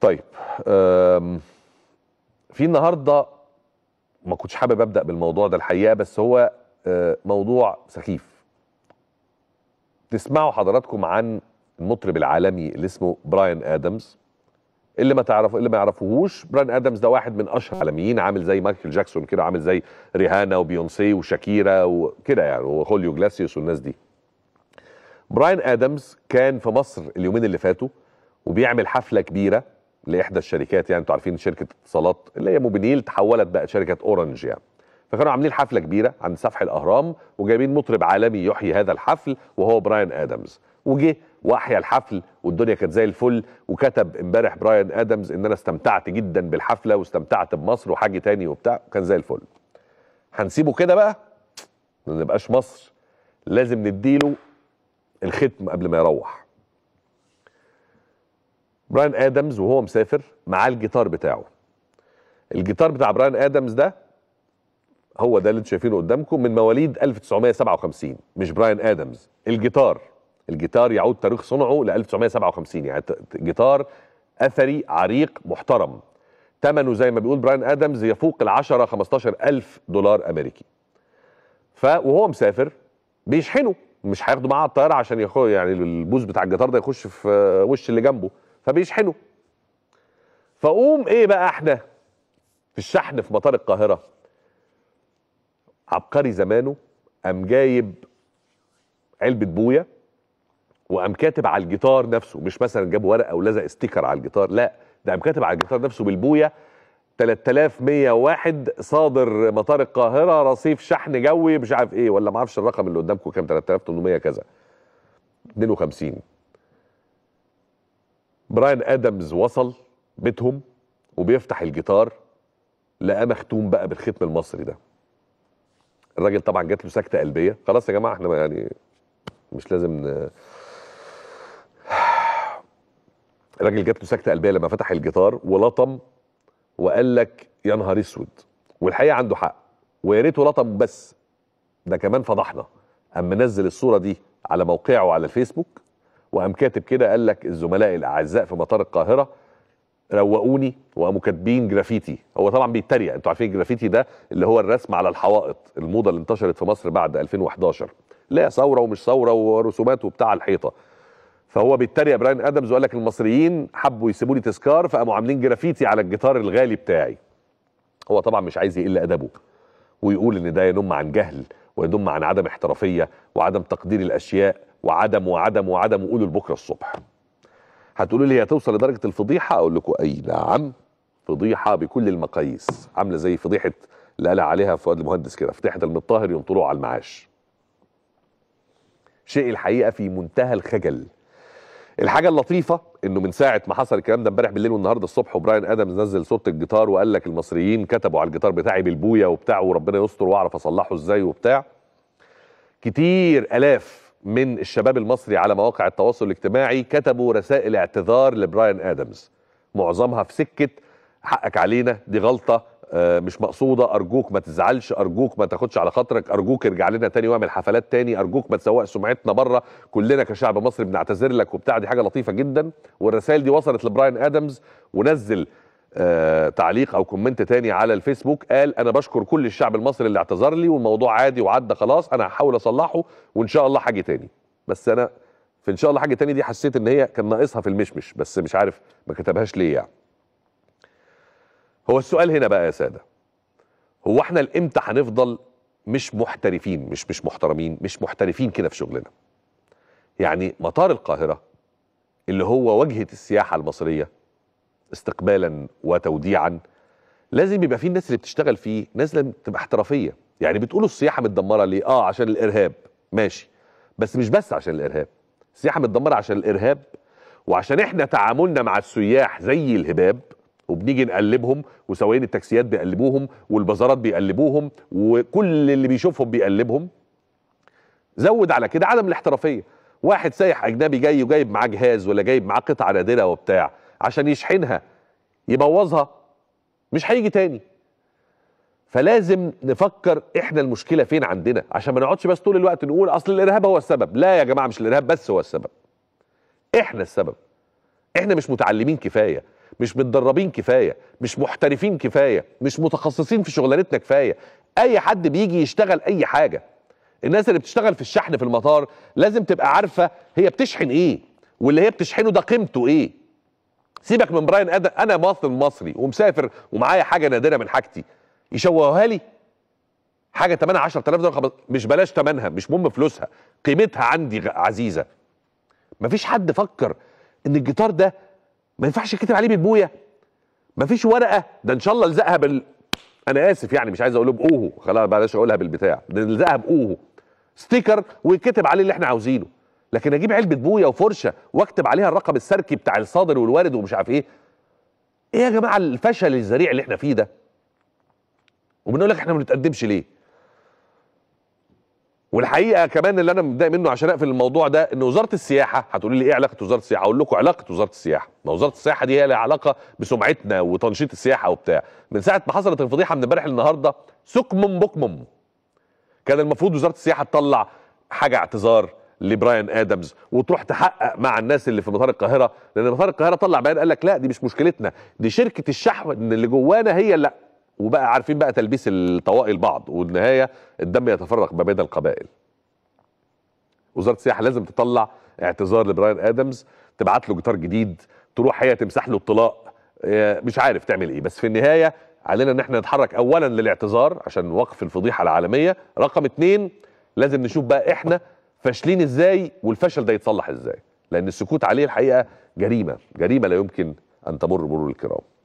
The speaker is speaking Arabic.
طيب في النهارده ما كنتش حابب ابدا بالموضوع ده الحقيقه بس هو آه، موضوع سخيف تسمعوا حضراتكم عن المطرب العالمي اللي اسمه براين ادمز اللي ما تعرف اللي ما يعرفوهوش براين ادمز ده واحد من اشهر العالميين عامل زي مايكل جاكسون كده عامل زي ريهانا وبيونسي وشاكيرا وكده يعني وخوليو جلاسيوس والناس دي براين ادمز كان في مصر اليومين اللي فاتوا وبيعمل حفله كبيره لاحدى الشركات يعني انتوا عارفين شركه اتصالات اللي هي موبينيل تحولت بقى شركه اورنج يعني فكانوا عاملين حفله كبيره عند سفح الاهرام وجايبين مطرب عالمي يحيي هذا الحفل وهو براين ادمز وجه واحيا الحفل والدنيا كانت زي الفل وكتب امبارح براين ادمز ان انا استمتعت جدا بالحفله واستمتعت بمصر وحاجه تاني وبتاع وكان زي الفل هنسيبه كده بقى ما نبقاش مصر لازم نديله الختم قبل ما يروح براين ادمز وهو مسافر معاه الجيتار بتاعه الجيتار بتاع براين ادمز ده هو ده اللي انتم شايفينه قدامكم من مواليد 1957 مش براين ادمز الجيتار الجيتار يعود تاريخ صنعه ل 1957 يعني جيتار اثري عريق محترم ثمنه زي ما بيقول براين ادمز يفوق ال 10 15 الف دولار امريكي ف وهو مسافر بيشحنه مش هياخده معاه على الطياره عشان يخو يعني البوز بتاع الجيتار ده يخش في وش اللي جنبه فبيشحنوا فقوم ايه بقى احنا في الشحن في مطار القاهره عبقري زمانه قام جايب علبه بويا وقام كاتب على الجيتار نفسه مش مثلا جاب ورقه ولزق ستيكر على الجيتار لا ده قام كاتب على الجيتار نفسه بالبويا 3101 صادر مطار القاهره رصيف شحن جوي مش عارف ايه ولا ما اعرفش الرقم اللي قدامكم كام 3800 كذا 52 براين ادمز وصل بيتهم وبيفتح الجيتار لقى مختوم بقى بالختم المصري ده الراجل طبعا جات له سكته قلبيه خلاص يا جماعه احنا يعني مش لازم ن... الراجل جات له سكته قلبيه لما فتح الجيتار ولطم وقال لك يا نهار اسود والحقيقه عنده حق ويا ريته لطم بس ده كمان فضحنا اما نزل الصوره دي على موقعه على الفيسبوك وقام كاتب كده قال لك الزملاء الاعزاء في مطار القاهره روقوني وقاموا كاتبين جرافيتي هو طبعا بيتريق انتوا عارفين الجرافيتي ده اللي هو الرسم على الحوائط الموضه اللي انتشرت في مصر بعد 2011 لا ثوره ومش ثوره ورسومات وبتاع الحيطه فهو بيتريق براين ادمز وقال لك المصريين حبوا يسيبوا لي تذكار فقاموا عاملين جرافيتي على الجيتار الغالي بتاعي هو طبعا مش عايز يقل ادبه ويقول ان ده ينم عن جهل وينم عن عدم احترافيه وعدم تقدير الاشياء وعدم وعدم وعدم وقولوا لبكره الصبح هتقولوا لي هي توصل لدرجه الفضيحه اقول لكم اي نعم فضيحه بكل المقاييس عامله زي فضيحه اللي قال عليها فؤاد المهندس كده فضيحه المطهر ينطلوا على المعاش شيء الحقيقه في منتهى الخجل الحاجه اللطيفه انه من ساعه ما حصل الكلام ده امبارح بالليل والنهارده الصبح وبراين ادمز نزل صوره الجيتار وقال لك المصريين كتبوا على الجيتار بتاعي بالبويا وبتاع وربنا يستر واعرف اصلحه ازاي وبتاع كتير الاف من الشباب المصري على مواقع التواصل الاجتماعي كتبوا رسائل اعتذار لبراين ادمز معظمها في سكه حقك علينا دي غلطه آه، مش مقصوده ارجوك ما تزعلش ارجوك ما تاخدش على خاطرك ارجوك ارجع لنا تاني واعمل حفلات تاني ارجوك ما تسوق سمعتنا بره كلنا كشعب مصري بنعتذر لك وبتاع دي حاجه لطيفه جدا والرسائل دي وصلت لبراين ادمز ونزل آه تعليق او كومنت تاني على الفيسبوك قال انا بشكر كل الشعب المصري اللي اعتذر لي والموضوع عادي وعدى خلاص انا هحاول اصلحه وان شاء الله حاجه تاني بس انا في ان شاء الله حاجه تاني دي حسيت ان هي كان ناقصها في المشمش بس مش عارف ما كتبهاش ليه يعني هو السؤال هنا بقى يا ساده هو احنا لامتى هنفضل مش محترفين مش مش محترمين مش محترفين كده في شغلنا يعني مطار القاهره اللي هو وجهه السياحه المصريه استقبالا وتوديعا لازم يبقى فيه الناس اللي بتشتغل فيه ناس لازم تبقى احترافيه يعني بتقولوا السياحه متدمره ليه اه عشان الارهاب ماشي بس مش بس عشان الارهاب السياحه متدمره عشان الارهاب وعشان احنا تعاملنا مع السياح زي الهباب وبنيجي نقلبهم وسواقين التاكسيات بيقلبوهم والبازارات بيقلبوهم وكل اللي بيشوفهم بيقلبهم زود على كده عدم الاحترافيه واحد سايح اجنبي جاي وجايب معاه جهاز ولا جايب معاه قطعه نادره وبتاع عشان يشحنها يبوظها مش هيجي تاني فلازم نفكر احنا المشكله فين عندنا عشان ما نقعدش بس طول الوقت نقول اصل الارهاب هو السبب لا يا جماعه مش الارهاب بس هو السبب احنا السبب احنا مش متعلمين كفايه مش متدربين كفايه مش محترفين كفايه مش متخصصين في شغلانتنا كفايه اي حد بيجي يشتغل اي حاجه الناس اللي بتشتغل في الشحن في المطار لازم تبقى عارفه هي بتشحن ايه واللي هي بتشحنه ده قيمته ايه سيبك من براين ادم انا مواطن مصري ومسافر ومعايا حاجه نادره من حاجتي يشوهوها لي حاجه تمنها 10000 دولار مش بلاش تمنها مش مهم فلوسها قيمتها عندي عزيزه مفيش حد فكر ان الجيتار ده ما ينفعش يكتب عليه بالبويه فيش ورقه ده ان شاء الله لزقها بال انا اسف يعني مش عايز اقوله بقوه خلاص بلاش اقولها بالبتاع ده لزقها بقوه ستيكر ويتكتب عليه اللي احنا عاوزينه لكن اجيب علبه بويه وفرشه واكتب عليها الرقم السركي بتاع الصادر والوارد ومش عارف ايه ايه يا جماعه الفشل الذريع اللي احنا فيه ده وبنقول لك احنا ما بنتقدمش ليه والحقيقه كمان اللي انا متضايق منه عشان اقفل الموضوع ده ان وزاره السياحه هتقولي لي ايه علاقه وزاره السياحه؟ اقول لكم علاقه وزاره السياحه، ما وزاره السياحه دي هي لها علاقه بسمعتنا وتنشيط السياحه وبتاع، من ساعه ما حصلت الفضيحه من امبارح للنهارده سكمم بكمم. كان المفروض وزاره السياحه تطلع حاجه اعتذار لبراين ادمز وتروح تحقق مع الناس اللي في مطار القاهره لان مطار القاهره طلع بيان قال لك لا دي مش مشكلتنا دي شركه الشحن اللي جوانا هي اللي وبقى عارفين بقى تلبيس الطواقي لبعض والنهايه الدم يتفرق ما بين القبائل وزاره السياحه لازم تطلع اعتذار لبراين ادمز تبعت له جيتار جديد تروح هي تمسح له الطلاق آه، مش عارف تعمل ايه بس في النهايه علينا ان احنا نتحرك اولا للاعتذار عشان وقف الفضيحه العالميه رقم اتنين لازم نشوف بقى احنا فاشلين ازاي والفشل ده يتصلح ازاي لان السكوت عليه الحقيقه جريمه جريمه لا يمكن ان تمر مرور الكرام